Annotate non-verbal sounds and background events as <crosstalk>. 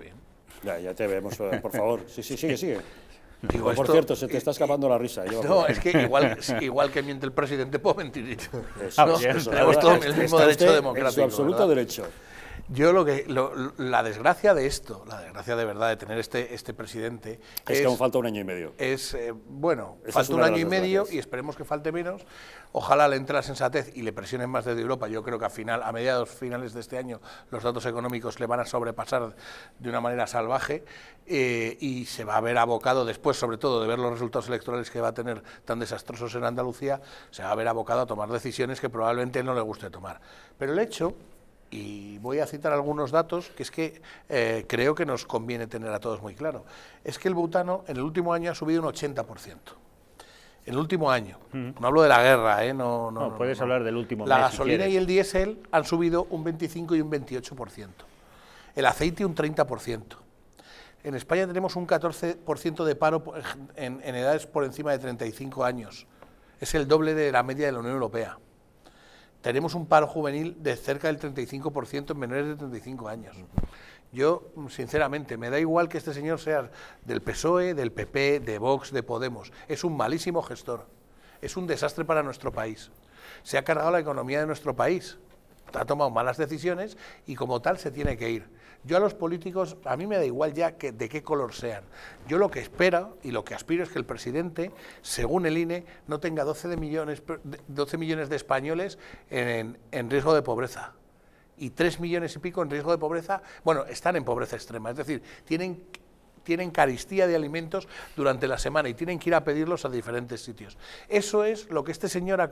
bien. Ya, ya te vemos, eh, por favor. Sí, sí, sigue, sigue. <laughs> por cierto, se te está escapando la risa. no, es que igual, <laughs> igual que miente el presidente, puedo mentir. Eso, no, eso, es, el mismo derecho democrático. Es su absoluto derecho. Yo lo que la desgracia de esto, la desgracia de verdad de tener este este presidente es, que aún falta un año y medio. Es eh, bueno, falta un año y medio y esperemos que falte menos. Ojalá le entre la sensatez y le presionen más desde Europa. Yo creo que a final a mediados finales de este año los datos económicos le van a sobrepasar de una manera salvaje eh, y se va a ver abocado después, sobre todo de ver los resultados electorales que va a tener tan desastrosos en Andalucía, se va a ver abocado a tomar decisiones que probablemente no le guste tomar. Pero el hecho y voy a citar algunos datos que es que eh, creo que nos conviene tener a todos muy claro. Es que el butano en el último año ha subido un 80%. En el último año. Mm. No hablo de la guerra, ¿eh? No, puedes hablar del último La gasolina y el diésel han subido un 25 y un 28%. El aceite un 30%. En España tenemos un 14% de paro en, en edades por encima de 35 años. Es el doble de la media de la Unión Europea tenemos un paro juvenil de cerca del 35% en menores de 35 años. Yo, sinceramente, me da igual que este señor sea del PSOE, del PP, de Vox, de Podemos. Es un malísimo gestor. Es un desastre para nuestro país. Se ha cargado la economía de nuestro país ha tomado malas decisiones y como tal se tiene que ir. Yo a los políticos, a mí me da igual ya de qué color sean. Yo lo que espero y lo que aspiro es que el presidente, según el INE, no tenga 12, millones, 12 millones de españoles en, riesgo de pobreza y 3 millones y pico en riesgo de pobreza, bueno, están en pobreza extrema, es decir, tienen tienen caristía de alimentos durante la semana y tienen que ir a pedirlos a diferentes sitios. Eso es lo que este señor ha